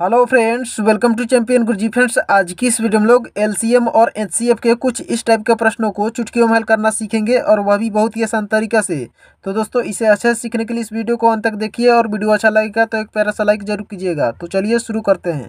hello friends welcome to champion Guruji friends आज की इस वीडियो में लोग एलसीएम और एचसीएफ के कुछ इस टाइप के प्रश्नों को चुटकियों में हल करना सीखेंगे और वह भी बहुत ही आसान तरीका से तो दोस्तों इसे अच्छे से सीखने के लिए इस वीडियो को अंत तक देखिए और वीडियो अच्छा लगेगा तो एक पैरा सा लाइक जरूर कीजिएगा तो चलिए शुरू करते हैं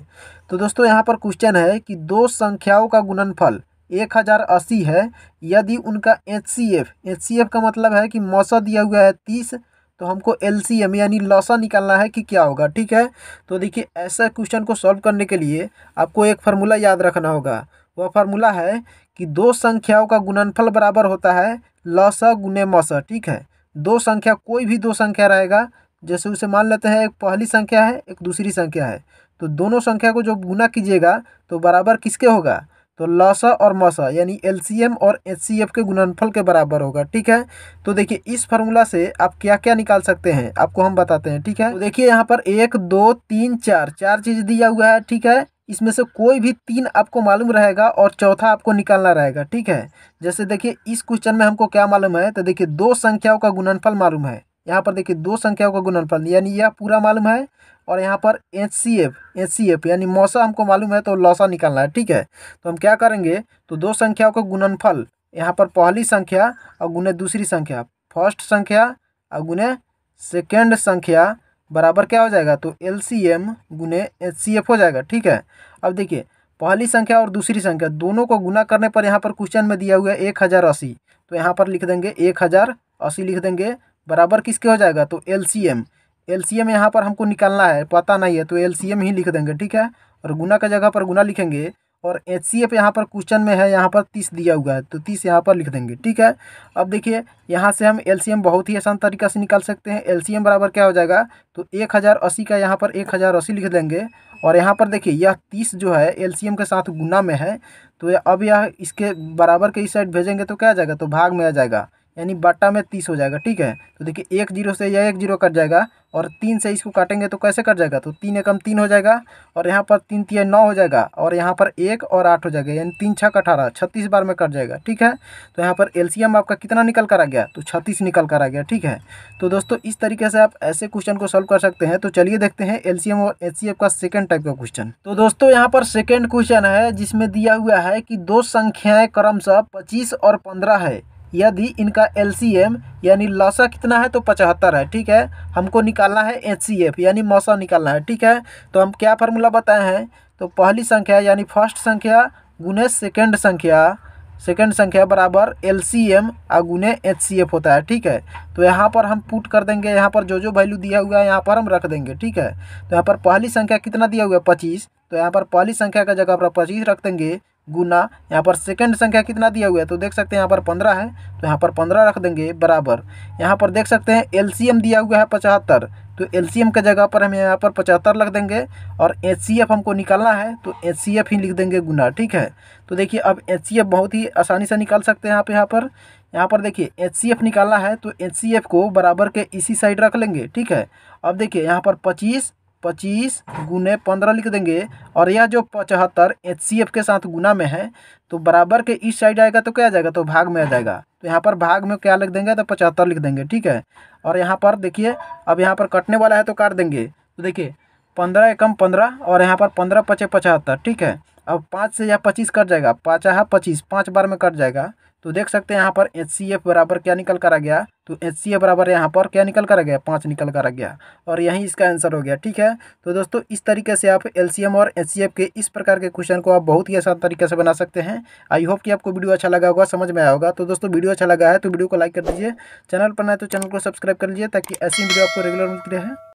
तो दोस्तों यहाँ पर क्वेश्चन है कि दो संख्याओं का गुणनफल एक हज़ार अस्सी है यदि उनका H C F H C F का मतलब है कि मौसम दिया हुआ है तीस तो हमको एम यानी लॉसा निकालना है कि क्या होगा ठीक है तो देखिए ऐसा क्वेश्चन को सॉल्व करने के लिए आपको एक फार्मूला याद रखना होगा वह फार्मूला है कि दो संख्याओं का गुणनफल बराबर होता है लॉसा गुने मौसा ठीक है दो संख्या कोई भी दो संख्या रहेगा जैसे उसे मान लेते हैं एक पहली संख्या है एक दूसरी संख्या है तो दोनों संख्या को जब गुना कीजिएगा तो बराबर किसके होगा तो लसा और मसा यानी एल और एच के गुणनफल के बराबर होगा ठीक है तो देखिए इस फार्मूला से आप क्या क्या निकाल सकते हैं आपको हम बताते हैं ठीक है तो देखिए यहाँ पर एक दो तीन चार चार चीज़ दिया हुआ है ठीक है इसमें से कोई भी तीन आपको मालूम रहेगा और चौथा आपको निकालना रहेगा ठीक है जैसे देखिए इस क्वेश्चन में हमको क्या मालूम है तो देखिए दो संख्याओं का गुणनफल मालूम है यहाँ पर देखिए दो संख्याओं का गुणनफल यानी यह पूरा मालूम है और यहाँ पर H C F H C F यानी मौसा हमको मालूम है तो लौसा निकालना है ठीक है तो हम क्या करेंगे तो दो संख्याओं का गुणनफल यहाँ पर पहली संख्या और गुने दूसरी संख्या फर्स्ट संख्या और गुने सेकेंड संख्या बराबर क्या हो जाएगा तो एल सी एम गुने एच सी एफ हो जाएगा ठीक है अब देखिए पहली संख्या और दूसरी संख्या दोनों को गुना करने पर यहाँ पर क्वेश्चन में दिया हुआ है एक हज़ार अस्सी तो यहाँ पर लिख देंगे एक हज़ार अस्सी लिख देंगे बराबर किसके हो जाएगा तो L C M L C M यहाँ पर हमको निकालना है पता नहीं है तो एल सी एम ही लिख देंगे ठीक है और गुना का जगह पर गुना लिखेंगे और एच सी एफ यहाँ पर क्वेश्चन में है यहाँ पर तीस दिया हुआ है तो तीस यहाँ पर लिख देंगे ठीक है अब देखिए यहाँ से हम एल सी एम बहुत ही आसान तरीका से निकाल सकते हैं एल सी एम बराबर क्या हो जाएगा तो एक हज़ार अस्सी का यहाँ पर एक हज़ार अस्सी लिख देंगे और यहाँ पर देखिए यह तीस जो है एल सी एम के साथ गुना में है तो अब यह इसके बराबर के इस साइड भेजेंगे तो क्या आ जाएगा तो भाग में आ जाएगा यानी बाटा में तीस हो जाएगा ठीक है तो देखिए एक जीरो से यह एक जीरो कट जाएगा और तीन से इसको काटेंगे तो कैसे कट जाएगा तो तीन एकम तीन हो जाएगा और यहाँ पर तीन तीन नौ हो जाएगा और यहाँ पर एक और आठ हो जाएगा यानी तीन छः अठारह छत्तीस बार में कट जाएगा ठीक है तो यहाँ पर एल आपका कितना निकल कर आ गया तो छत्तीस निकल कर आ गया ठीक है तो दोस्तों इस तरीके से आप ऐसे क्वेश्चन को सॉल्व कर सकते हैं तो चलिए देखते हैं एल और एच का सेकेंड टाइप का क्वेश्चन तो दोस्तों यहाँ पर सेकेंड क्वेश्चन है जिसमें दिया हुआ है कि दो संख्याएँ क्रमशः पच्चीस और पंद्रह है यदि इनका एल यानी लसा कितना है तो पचहत्तर है ठीक है हमको निकालना है एच यानी मौसा निकालना है ठीक है तो हम क्या फार्मूला बताए हैं तो पहली संख्या यानी फर्स्ट संख्या गुने सेकेंड संख्या सेकेंड संख्या बराबर एल सी एम आ गुने एच सी एफ होता है ठीक है तो यहाँ पर हम पुट कर देंगे यहाँ पर जो जो वैल्यू दिया हुआ है यहाँ पर हम रख देंगे ठीक है तो यहाँ पर पहली संख्या कितना दिया हुआ है पच्चीस तो यहाँ पर पहली संख्या का जगह पर पच्चीस रख देंगे गुना यहाँ पर सेकंड संख्या कितना दिया हुआ है तो देख सकते हैं यहाँ पर पंद्रह है तो यहाँ पर पंद्रह रख देंगे बराबर यहाँ पर देख सकते हैं एल दिया हुआ है पचहत्तर तो एल सी के जगह पर हम यहाँ पर पचहत्तर लिख देंगे और एच हमको निकालना है तो एच ही लिख देंगे गुना ठीक है तो देखिए अब एच बहुत ही आसानी से निकाल सकते हैं आप यहाँ पर यहाँ पर देखिए एच निकालना है तो एच को बराबर के इसी साइड रख लेंगे ठीक है अब देखिए यहाँ पर पच्चीस पच्चीस गुने पंद्रह लिख देंगे और यह जो पचहत्तर एच के साथ गुना में है तो बराबर के इस साइड आएगा तो क्या आ जाएगा तो भाग में आ जाएगा तो यहाँ पर भाग में क्या लिख देंगे तो पचहत्तर लिख देंगे ठीक है और यहाँ पर देखिए अब यहाँ पर कटने वाला है तो काट देंगे तो देखिए पंद्रह एकम पंद्रह और यहाँ पर पंद्रह पचे पचहत्तर ठीक है अब पाँच से यह पच्चीस कट जाएगा पाँच है पच्चीस पाँच बार में कट जाएगा तो देख सकते हैं यहाँ पर एच सी एफ बराबर क्या निकल कर आ गया तो एच सी एफ बराबर यहाँ पर क्या निकल कर आ गया पाँच निकल कर आ गया और यही इसका आंसर हो गया ठीक है तो दोस्तों इस तरीके से आप एल सी एम और एच सी एफ के इस प्रकार के क्वेश्चन को आप बहुत ही आसान तरीके से बना सकते हैं आई होप कि आपको वीडियो अच्छा लगा होगा समझ में आया होगा तो दोस्तों वीडियो अच्छा लगा है तो वीडियो को लाइक कर दीजिए चैनल पर ना तो चैनल को सब्सक्राइब कर लीजिए ताकि ऐसी वीडियो आपको रेगुलर मिलती रहे